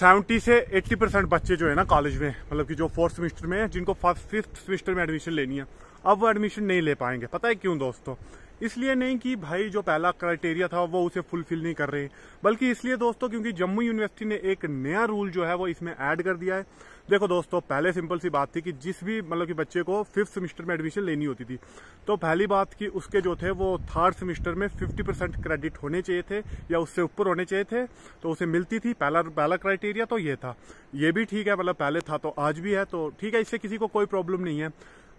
seventy से eighty percent बच्चे जो है ना कॉलेज में मतलब कि जो फोर्थ सेमेस्टर में है जिनको फर्स्ट फिफ्थ सेमेस्टर में एडमिशन लेनी है अब वो एडमिशन नहीं ले पाएंगे पता है क्यों दोस्तों इसलिए नहीं कि भाई जो पहला क्राइटेरिया था वो उसे फुलफिल नहीं कर रहे बल्कि इसलिए दोस्तों क्योंकि जम्मू यूनिवर्सिटी ने एक नया रूल जो है वो इसमें ऐड कर दिया है देखो दोस्तों पहले सिंपल सी बात थी कि जिस भी मतलब कि बच्चे को फिफ्थ सेमेस्टर में एडमिशन लेनी होती थी तो पहली बात कि उसके जो थे वो थर्ड सेमेस्टर में 50 परसेंट क्रेडिट होने चाहिए थे या उससे ऊपर होने चाहिए थे तो उसे मिलती थी पहला पहला क्राइटेरिया तो ये था ये भी ठीक है मतलब पहले था तो आज भी है तो ठीक है इससे किसी को कोई प्रॉब्लम नहीं है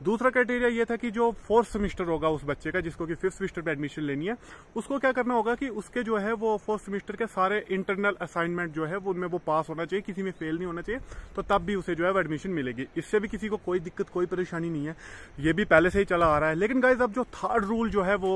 दूसरा क्राइटेरिया ये था कि जो फोर्थ सेमेस्टर होगा उस बच्चे का जिसको कि फिफ्थ सेमेस्टर पे एडमिशन लेनी है उसको क्या करना होगा कि उसके जो है वो फोर्थ सेमेस्टर के सारे इंटरनल असाइनमेंट जो है वो उनमें वो पास होना चाहिए किसी में फेल नहीं होना चाहिए तो तब भी उसे जो है एडमिशन मिलेगी इससे भी किसी को कोई दिक्कत कोई परेशानी नहीं है ये भी पहले से ही चला आ रहा है लेकिन गाइज अब जो थर्ड रूल जो है वो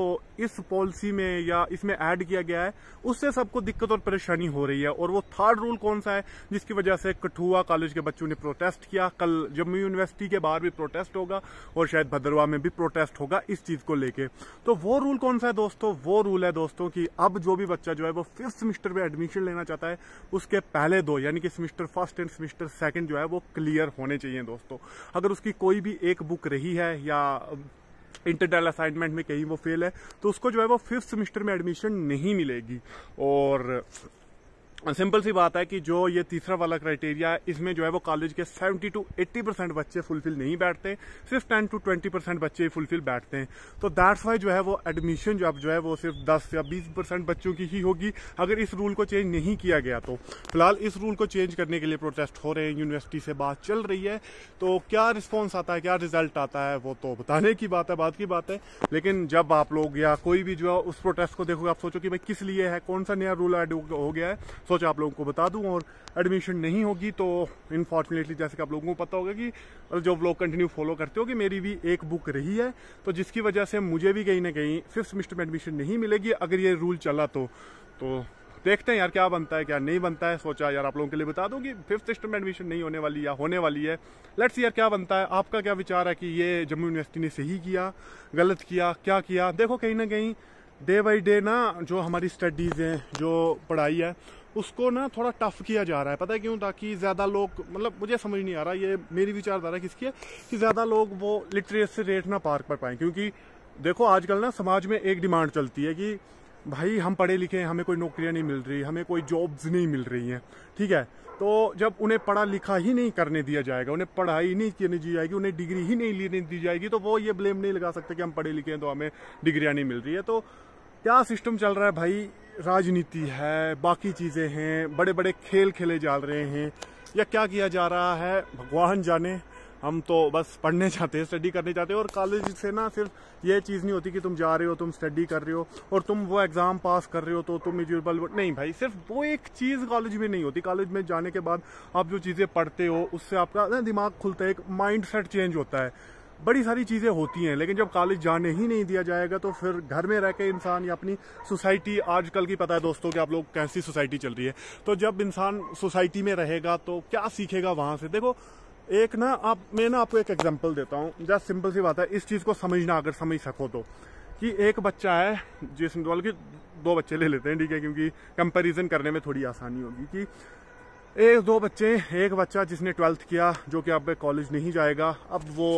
इस पॉलिसी में या इसमें ऐड किया गया है उससे सबको दिक्कत और परेशानी हो रही है और वो थर्ड रूल कौन सा है जिसकी वजह से कठुआ कॉलेज के बच्चों ने प्रोटेस्ट किया कल जम्मू यूनिवर्सिटी के बाहर भी प्रोटेस्ट होगा और शायद भद्रवा में भी प्रोटेस्ट होगा इस चीज़ को लेके तो वो रूल कौन सा है दोस्तों वो रूल है दोस्तों कि अब जो भी बच्चा जो है वो फिफ्थ सेमेस्टर में एडमिशन लेना चाहता है उसके पहले दो यानी कि semester first and semester second जो है वो क्लियर होने चाहिए दोस्तों अगर उसकी कोई भी एक बुक रही है या इंटरनल असाइनमेंट में कहीं वो फेल है तो उसको जो है वो फिफ्थ सेमेस्टर में एडमिशन नहीं मिलेगी और सिंपल सी बात है कि जो ये तीसरा वाला क्राइटेरिया है इसमें जो है वो कॉलेज के 70 टू 80 परसेंट बच्चे फुलफिल नहीं बैठते सिर्फ 10 टू 20 परसेंट बच्चे ही फुलफिल बैठते हैं तो दैट्स वाई जो है वो एडमिशन जो अब जो है वो सिर्फ 10 या 20 परसेंट बच्चों की ही होगी अगर इस रूल को चेंज नहीं किया गया तो फिलहाल इस रूल को चेंज करने के लिए प्रोटेस्ट हो रहे हैं यूनिवर्सिटी से बात चल रही है तो क्या रिस्पॉन्स आता है क्या रिजल्ट आता है वो तो बताने की बात है बात की बात है लेकिन जब आप लोग या कोई भी जो है उस प्रोटेस्ट को देखोगे आप सोचो कि भाई किस लिए है कौन सा नया रूल एड हो गया है सोचा आप लोगों को बता दूं और एडमिशन नहीं होगी तो इनफॉर्चुनेटली जैसे कि आप लोगों को पता होगा कि जो ब्लॉग कंटिन्यू फॉलो करते हो कि मेरी भी एक बुक रही है तो जिसकी वजह से मुझे भी कहीं ना कहीं फिफ्थ सेमिस्टर में एडमिशन नहीं मिलेगी अगर ये रूल चला तो, तो देखते हैं यार क्या बनता है क्या नहीं बनता है सोचा यार आप लोगों के लिए बता दूं कि फिफ्थ सिस्टम में एडमिशन नहीं होने वाली या होने वाली है लेट्स यार क्या बनता है आपका क्या विचार है कि ये जम्मू यूनिवर्सिटी ने सही किया गलत किया क्या किया देखो कहीं ना कहीं डे बाई डे ना जो हमारी स्टडीज़ हैं जो पढ़ाई है उसको ना थोड़ा टफ किया जा रहा है पता है क्यों ताकि ज़्यादा लोग मतलब मुझे समझ नहीं आ रहा ये मेरी विचारधारा किसकी है कि ज़्यादा लोग वो लिटरेसी रेट ना पार कर पाएँ क्योंकि देखो आजकल ना समाज में एक डिमांड चलती है कि भाई हम पढ़े लिखे हैं हमें कोई नौकरियां नहीं मिल रही हमें कोई जॉब्स नहीं मिल रही हैं ठीक है तो जब उन्हें पढ़ा लिखा ही नहीं करने दिया जाएगा उन्हें पढ़ाई नहीं करने दी जाएगी उन्हें डिग्री ही नहीं लेने दी जाएगी तो वो ये ब्लेम नहीं लगा सकते कि हम पढ़े लिखे हैं तो हमें डिग्रियाँ नहीं मिल रही है तो क्या सिस्टम चल रहा है भाई राजनीति है बाकी चीज़ें हैं बड़े बड़े खेल खेले जा रहे हैं या क्या किया जा रहा है भगवान जाने हम तो बस पढ़ने चाहते हैं स्टडी करने चाहते हैं और कॉलेज से ना सिर्फ ये चीज़ नहीं होती कि तुम जा रहे हो तुम स्टडी कर रहे हो और तुम वो एग्ज़ाम पास कर रहे हो तो तुम इजल नहीं भाई सिर्फ वो एक चीज़ कॉलेज में नहीं होती कॉलेज में जाने के बाद आप जो चीज़ें पढ़ते हो उससे आपका ना दिमाग खुलता है एक माइंड सेट चेंज होता है बड़ी सारी चीज़ें होती हैं लेकिन जब कॉलेज जाने ही नहीं दिया जाएगा तो फिर घर में रह के इंसान या अपनी सोसाइटी आजकल की पता है दोस्तों कि आप लोग कैसी सोसाइटी चल रही है तो जब इंसान सोसाइटी में रहेगा तो क्या सीखेगा वहाँ से देखो एक ना आप मैं ना आपको एक एग्जांपल देता हूँ जहाँ सिंपल सी बात है इस चीज़ को समझना अगर समझ सको तो कि एक बच्चा है जिसमें मतलब कि दो बच्चे ले लेते हैं ठीक है क्योंकि कंपैरिजन करने में थोड़ी आसानी होगी कि एक दो बच्चे एक बच्चा जिसने ट्वेल्थ किया जो कि अब कॉलेज नहीं जाएगा अब वो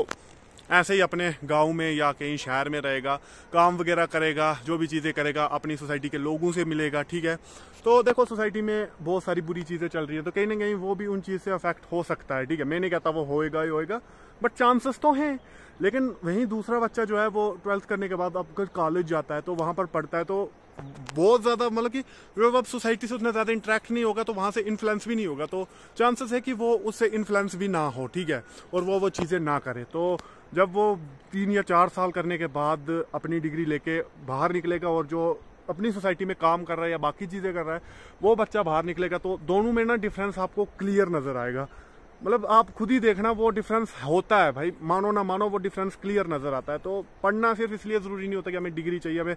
ऐसे ही अपने गांव में या कहीं शहर में रहेगा काम वगैरह करेगा जो भी चीज़ें करेगा अपनी सोसाइटी के लोगों से मिलेगा ठीक है तो देखो सोसाइटी में बहुत सारी बुरी चीज़ें चल रही हैं तो कहीं ना कहीं वो भी उन चीज़ से अफेक्ट हो सकता है ठीक है मैं नहीं कहता वो होएगा ही होएगा बट चांसेस तो हैं लेकिन वहीं दूसरा बच्चा जो है वो ट्वेल्थ करने के बाद अब कॉलेज जाता है तो वहाँ पर पढ़ता है तो बहुत ज़्यादा मतलब कि वो अब सोसाइटी से उतना ज़्यादा इंट्रैक्ट नहीं होगा तो वहाँ से इन्फ्लुएंस भी नहीं होगा तो चांसेस है कि वो उससे इन्फ्लुएंस भी ना हो ठीक है और वो वो चीज़ें ना करे तो जब वो तीन या चार साल करने के बाद अपनी डिग्री लेके बाहर निकलेगा और जो अपनी सोसाइटी में काम कर रहा है या बाकी चीज़ें कर रहा है वो बच्चा बाहर निकलेगा तो दोनों में ना डिफरेंस आपको क्लियर नज़र आएगा मतलब आप खुद ही देखना वो डिफरेंस होता है भाई मानो ना मानो वो डिफरेंस क्लियर नजर आता है तो पढ़ना सिर्फ इसलिए जरूरी नहीं होता कि हमें डिग्री चाहिए हमें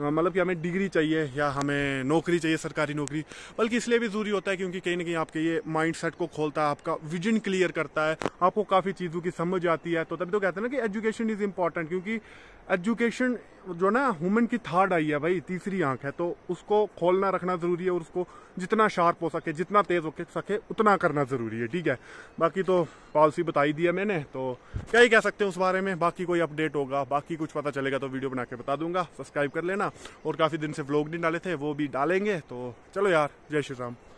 मतलब कि हमें डिग्री चाहिए या हमें नौकरी चाहिए सरकारी नौकरी बल्कि इसलिए भी जरूरी होता है क्योंकि कहीं ना कहीं आपके ये माइंड सेट को खोलता है आपका विजन क्लियर करता है आपको काफ़ी चीज़ों की समझ आती है तो तभी तो कहते हैं ना कि एजुकेशन इज़ इम्पॉर्टेंट क्योंकि एजुकेशन जो ना ह्यूमन की थर्ड आई है भाई तीसरी आंख है तो उसको खोलना रखना जरूरी है और उसको जितना शार्प हो सके जितना तेज हो सके उतना करना जरूरी है ठीक है बाकी तो पॉलिसी बताई दी है मैंने तो क्या ही कह सकते हैं उस बारे में बाकी कोई अपडेट होगा बाकी कुछ पता चलेगा तो वीडियो बना के बता दूंगा सब्सक्राइब कर लेना और काफी दिन से ब्लॉग नहीं डाले थे वो भी डालेंगे तो चलो यार जय श्री राम